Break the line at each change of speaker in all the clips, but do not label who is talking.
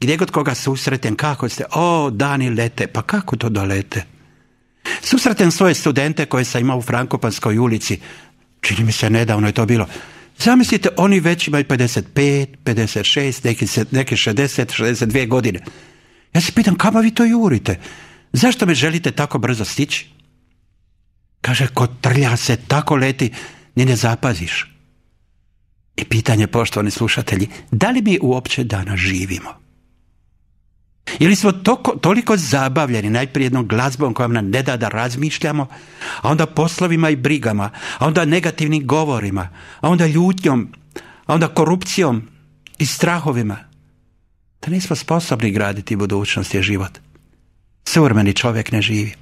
Gdje god koga susretem, kako ste, o, dani lete, pa kako to dolete? Susretem svoje studente koje sam imao u Frankopanskoj ulici, čini mi se nedavno je to bilo, Zamislite, oni već imaju 55, 56, neki, neki 60, 62 godine. Ja se pitam, kama vi to jurite? Zašto me želite tako brzo stići? Kaže, kod trlja se tako leti, ni ne zapaziš. I pitanje, poštovani slušatelji, da li mi uopće danas živimo? Ili smo toliko zabavljeni najprije jednom glazbom koja nam ne da da razmišljamo, a onda poslovima i brigama, a onda negativnim govorima, a onda ljutnjom, a onda korupcijom i strahovima, da nismo sposobni graditi budućnost i život. Suvremeni čovjek ne živi.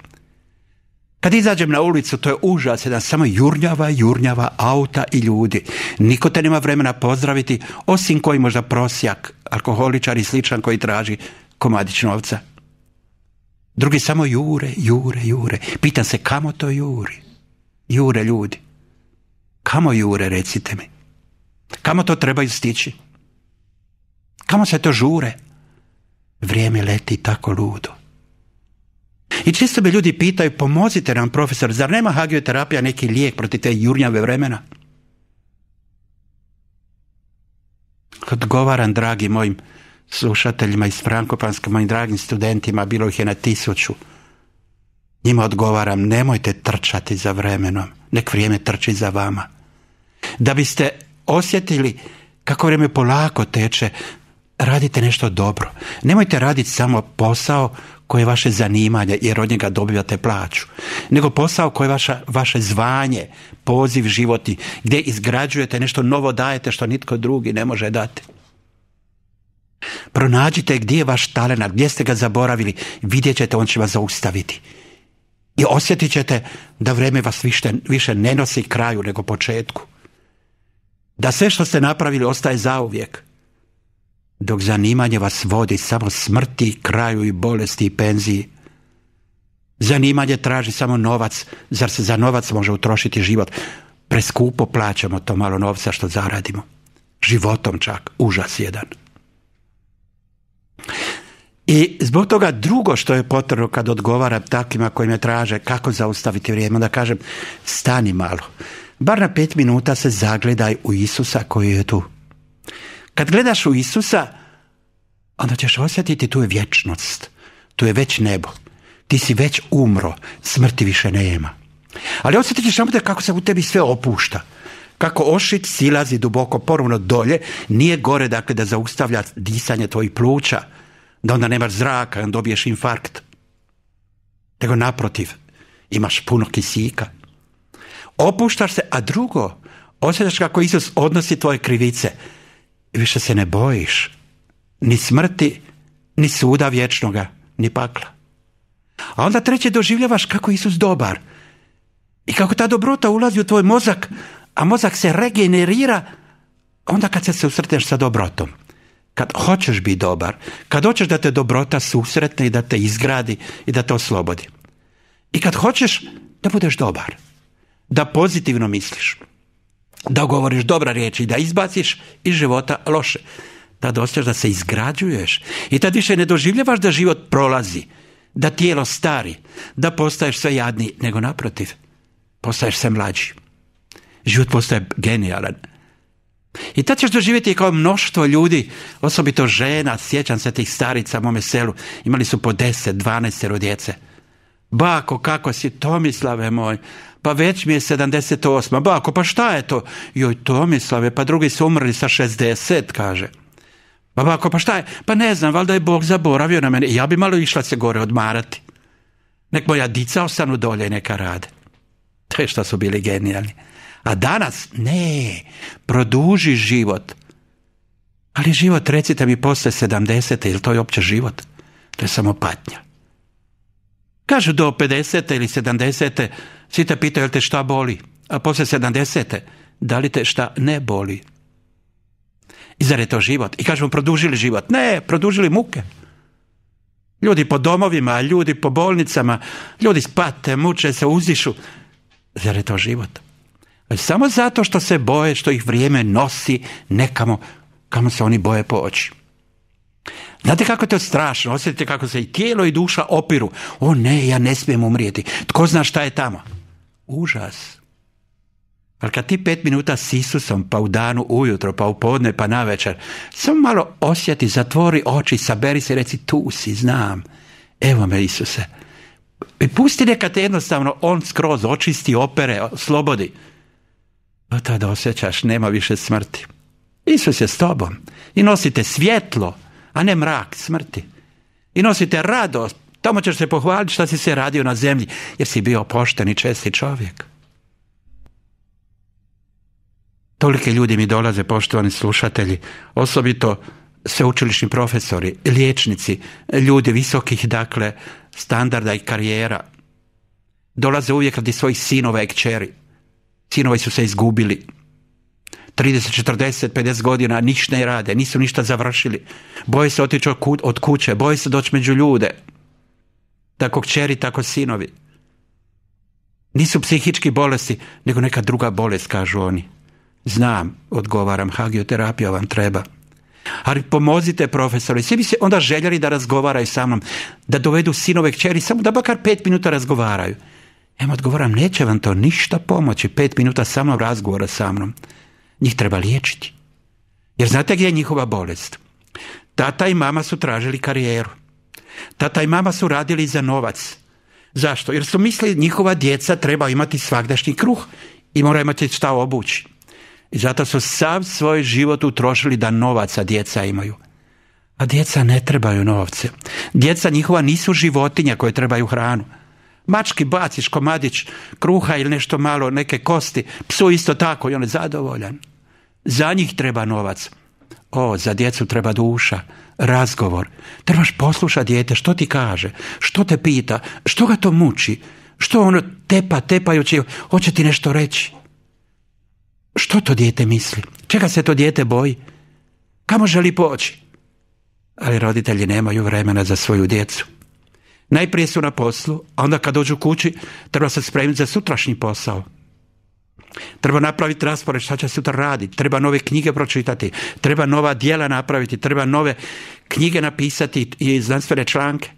Kad izađem na ulicu, to je užas, jedan samo jurnjava, jurnjava auta i ljudi. Niko te nema vremena pozdraviti, osim koji možda prosjak, alkoholičar i sličan koji traži komadić novca. Drugi samo jure, jure, jure. Pitan se kamo to juri? Jure ljudi. Kamo jure, recite mi? Kamo to trebaju stići? Kamo se to žure? Vrijeme leti tako ludo. I često bi ljudi pitaju, pomozite nam profesor, zar nema hagioterapija neki lijek protiv te jurnjave vremena? Odgovaram, dragi mojim, slušateljima iz frankopanske mojim dragim studentima, bilo ih je na tisuću. Njima odgovaram, nemojte trčati za vremenom, nek vrijeme trči za vama. Da biste osjetili kako vrijeme polako teče, radite nešto dobro. Nemojte raditi samo posao koje je vaše zanimanje, jer od njega dobivate plaću, nego posao koje je vaša, vaše zvanje, poziv životi, gdje izgrađujete nešto novo dajete što nitko drugi ne može dati. Pronađite gdje je vaš talenat, gdje ste ga zaboravili, vidjet ćete, on će vas zaustaviti. I osjetit ćete da vrijeme vas više, više ne nosi kraju nego početku. Da sve što ste napravili ostaje zauvijek. Dok zanimanje vas vodi samo smrti, kraju i bolesti i penziji. Zanimanje traži samo novac, zar se za novac može utrošiti život? Preskupo plaćamo to malo novca što zaradimo. Životom čak, užas jedan. I zbog toga drugo što je potrebno kad odgovaram takvima koji me traže kako zaustaviti vrijeme, da kažem stani malo. Bar na pet minuta se zagledaj u Isusa koji je tu. Kad gledaš u Isusa, onda ćeš osjetiti tu je vječnost, tu je već nebo. Ti si već umro, smrti više nema. Ali osjetit ćeš samo kako se u tebi sve opušta kako ošit silazi duboko ponovno dolje, nije gore dakle da zaustavlja disanje tvojih pluća, da onda nemaš zraka, onda dobiješ infarkt. Nego naprotiv, imaš puno kisika. Opuštaš se, a drugo, osjećaš kako Isus odnosi tvoje krivice. više se ne bojiš ni smrti, ni suda vječnoga, ni pakla. A onda treće doživljavaš kako Isus dobar. I kako ta dobrota ulazi u tvoj mozak, a mozak se regenerira onda kad se susretneš sa dobrotom kad hoćeš biti dobar, kad hoćeš da te dobrota susretne i da te izgradi i da te oslobodi. I kad hoćeš da budeš dobar, da pozitivno misliš, da govoriš dobra riječi, da izbaciš iz života loše, da dostaš da se izgrađuješ i tad više ne doživljavaš da život prolazi, da tijelo stari, da postaješ sve jadni, nego naprotiv, postaješ sve mlađi. Život postaje genijalan i tad ćeš doživjeti kao mnoštvo ljudi, osobito žena, sjećam se tih starica u mome selu, imali su po deset 12 djece. Bako, kako si, Tomislave moj, pa već mi je 78. Bako, pa šta je to? Joj, Tomislave, pa drugi su umrli sa 60, kaže. Pa bako, pa šta je? Pa ne znam, valjda je Bog zaboravio na mene. Ja bi malo išla se gore odmarati. Nek moja dica ostanu dolje i neka rade. To je šta su bili genijalni. A danas, ne, produži život. Ali život, recite mi, posle 70. ili to je opće život? To je samo patnja. Kažu do 50. ili 70. Svi te pitaju jel te šta boli, a posle 70. da li te šta ne boli. I zar je to život? I kažemo produžili život. Ne, produžili muke. Ljudi po domovima, ljudi po bolnicama, ljudi spate, muče se, uzišu. Zar je to život? E, samo zato što se boje, što ih vrijeme nosi nekamo kamo se oni boje poći. Znate kako je to strašno, osjetite kako se i tijelo i duša opiru. O ne, ja ne smijem umrijeti. Tko zna šta je tamo? Užas. Ali kad ti pet minuta s Isusom, pa u danu ujutro, pa u podne, pa na večer, samo malo osjeti, zatvori oči, saberi se i reci tu si, znam. Evo me Isuse. I e, pusti neka te jednostavno on skroz očisti, opere, slobodi pa tada osjećaš nema više smrti. Isus je s tobom i nosite svjetlo, a ne mrak smrti. I nosite radost, tamo ćeš se pohvaliti što si se radio na zemlji, jer si bio pošten i česti čovjek. Tolike ljudi mi dolaze, poštovani slušatelji, osobito sveučilišni profesori, liječnici, ljudi visokih, dakle, standarda i karijera. Dolaze uvijek radi svojih sinova i kćeri. Sinovi su se izgubili. 30, 40, 50 godina ništa ne rade, nisu ništa završili. Boje se otići od kuće, boje se doći među ljude. Tako kćeri, tako sinovi. Nisu psihički bolesti, nego neka druga bolest, kažu oni. Znam, odgovaram, hagioterapija vam treba. Ali pomozite profesore, svi bi se onda željeli da razgovaraju sa mnom, da dovedu sinove kćeri, samo da bakar pet minuta razgovaraju. Emo odgovaram, neće vam to ništa pomoći, pet minuta samo razgovora sa mnom. Njih treba liječiti. Jer znate gdje je njihova bolest? Tata i mama su tražili karijeru. Tata i mama su radili za novac. Zašto? Jer su mislili njihova djeca treba imati svakdašnji kruh i mora imati šta obući. I zato su sav svoj život utrošili da novaca djeca imaju. A djeca ne trebaju novce. Djeca njihova nisu životinja koje trebaju hranu mački baciš komadić kruha ili nešto malo, neke kosti, psu isto tako i on je zadovoljan. Za njih treba novac. O, za djecu treba duša, razgovor. Trebaš poslušati dijete, što ti kaže, što te pita, što ga to muči, što ono tepa, tepajući, hoće ti nešto reći. Što to dijete misli? Čega se to dijete boji? Kamo želi poći? Ali roditelji nemaju vremena za svoju djecu. Najprije su na poslu, a onda kad dođu kući treba se spremiti za sutrašnji posao. Treba napraviti raspored šta će sutra raditi, treba nove knjige pročitati, treba nova dijela napraviti, treba nove knjige napisati i znanstvene članke.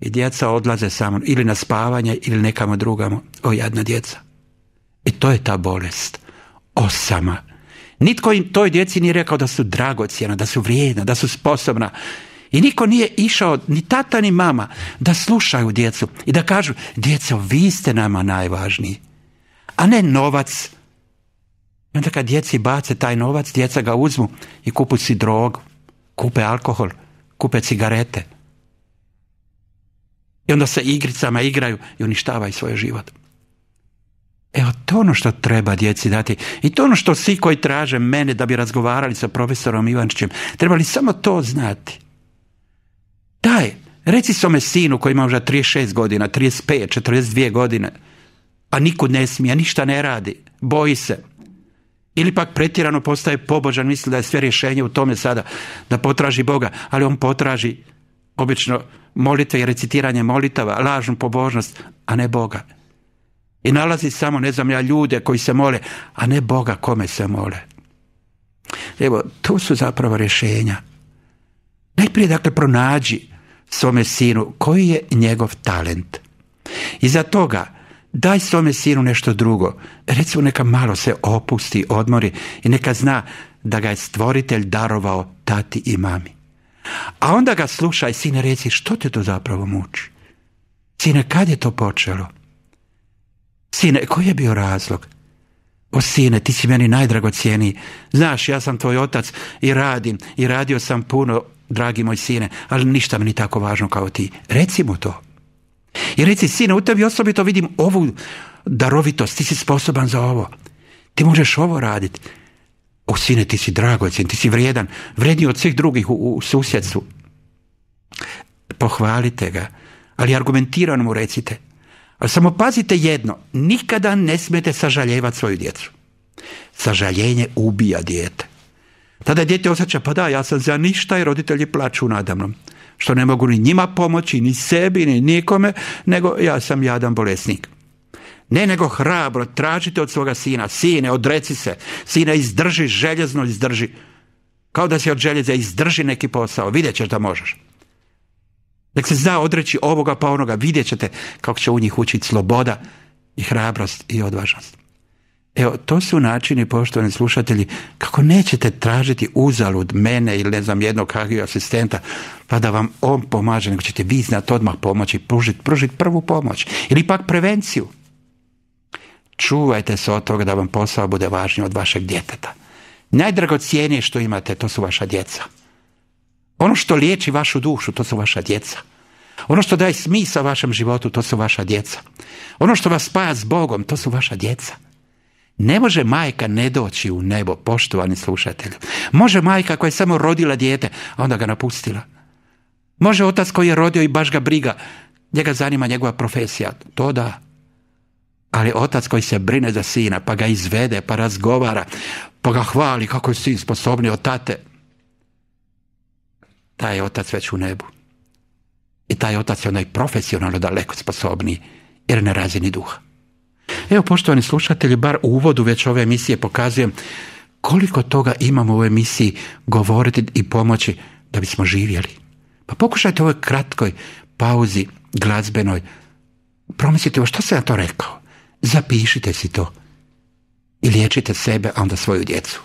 I djeca odlaze samo ili na spavanje ili nekamo drugamo. O, jadna djeca. I to je ta bolest. Osama. Nitko im toj djeci nije rekao da su dragocjena, da su vrijedna, da su sposobna. I niko nije išao, ni tata ni mama, da slušaju djecu i da kažu, djeco, vi ste nama najvažniji, a ne novac. I onda kad djeci bace taj novac, djeca ga uzmu i kupu si drogu, kupe alkohol, kupe cigarete. I onda se igricama igraju i uništavaju svoj život. Evo, to ono što treba djeci dati. I to ono što svi koji traže mene da bi razgovarali sa profesorom Ivančićem, trebali samo to znati. Daj, reci svome sinu koji ima možda 36 godina, 35, 42 godine, a pa nikud ne smije, ništa ne radi, boji se. Ili pak pretjerano postaje pobožan, misli da je sve rješenje u tome sada, da potraži Boga, ali on potraži obično molitve i recitiranje molitava, lažnu pobožnost, a ne Boga. I nalazi samo, ne znam ja, ljude koji se mole, a ne Boga kome se mole. Evo, tu su zapravo rješenja. Najprije, dakle, pronađi svome sinu koji je njegov talent. Iza toga daj svome sinu nešto drugo. Recimo neka malo se opusti, odmori i neka zna da ga je stvoritelj darovao tati i mami. A onda ga slušaj, sine, reci što te to zapravo muči? Sine, kad je to počelo? Sine, koji je bio razlog? O sine, ti si meni najdragocijeniji. Znaš, ja sam tvoj otac i radim i radio sam puno dragi moj sine, ali ništa mi ni tako važno kao ti. Reci mu to. I reci, sine, u tebi osobito vidim ovu darovitost, ti si sposoban za ovo. Ti možeš ovo raditi. O sine, ti si dragocen, ti si vrijedan, vrijedniji od svih drugih u, susjedstvu. Pohvalite ga, ali argumentirano mu recite. Ali samo pazite jedno, nikada ne smijete sažaljevat svoju djecu. Sažaljenje ubija dijete. Tada dijete osjeća, pa da, ja sam za ništa i roditelji plaću nadamnom. Što ne mogu ni njima pomoći, ni sebi, ni nikome, nego ja sam jadan bolesnik. Ne nego hrabro, tražite od svoga sina, sine, odreci se, sina izdrži, željezno izdrži. Kao da si od željeza izdrži neki posao, vidjet ćeš da možeš. Nek se zna odreći ovoga pa onoga, vidjet ćete kako će u njih učiti sloboda i hrabrost i odvažnost. Evo, to su načini, poštovani slušatelji, kako nećete tražiti uzalud mene ili ne znam jednog hagiju asistenta, pa da vam on pomaže, nego ćete vi znati odmah pomoći, pružiti, pružiti prvu pomoć ili pak prevenciju. Čuvajte se od toga da vam posao bude važniji od vašeg djeteta. Najdragocijenije što imate, to su vaša djeca. Ono što liječi vašu dušu, to su vaša djeca. Ono što daje smisa vašem životu, to su vaša djeca. Ono što vas spaja s Bogom, to su vaša djeca. Ne može majka ne doći u nebo, poštovani slušatelji. Može majka koja je samo rodila dijete, a onda ga napustila. Može otac koji je rodio i baš ga briga. Njega zanima njegova profesija. To da. Ali otac koji se brine za sina, pa ga izvede, pa razgovara, pa ga hvali kako je sin sposobni od tate. Taj je otac već u nebu. I taj otac je onaj profesionalno daleko sposobniji, jer ne na razini duha. Evo, poštovani slušatelji, bar u uvodu već ove emisije pokazujem koliko toga imamo u emisiji govoriti i pomoći da bismo živjeli. Pa pokušajte u ovoj kratkoj pauzi glazbenoj promisliti o što sam ja to rekao. Zapišite si to i liječite sebe, a onda svoju djecu.